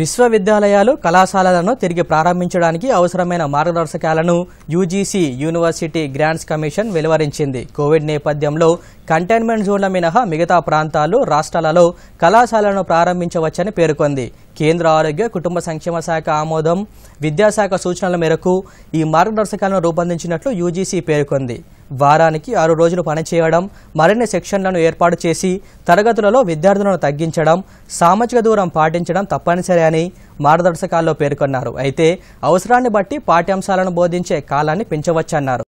విశ్వవిద్యాలయాలు కళాశాలలను తిరిగి ప్రారంభించడానికి అవసరమైన మార్గదర్శకాలను యూజీసీ యూనివర్సిటీ గ్రాంట్స్ కమిషన్ వెలువరించింది కోవిడ్ నేపథ్యంలో కంటైన్మెంట్ జోన్ల మినహా మిగతా ప్రాంతాలు రాష్ట్రాలలో కళాశాలను ప్రారంభించవచ్చని పేర్కొంది కేంద్ర ఆరోగ్య కుటుంబ సంక్షేమ శాఖ ఆమోదం విద్యాశాఖ సూచనల మేరకు ఈ మార్గదర్శకాలను రూపొందించినట్లు యూజీసీ పేర్కొంది వారానికి ఆరు రోజులు పనిచేయడం మరిన్ని సెక్షన్లను ఏర్పాటు చేసి తరగతులలో విద్యార్థులను తగ్గించడం సామాజిక దూరం పాటించడం తప్పనిసరి అని మార్గదర్శకాల్లో పేర్కొన్నారు అయితే అవసరాన్ని బట్టి పాఠ్యాంశాలను బోధించే కాలాన్ని పెంచవచ్చన్నారు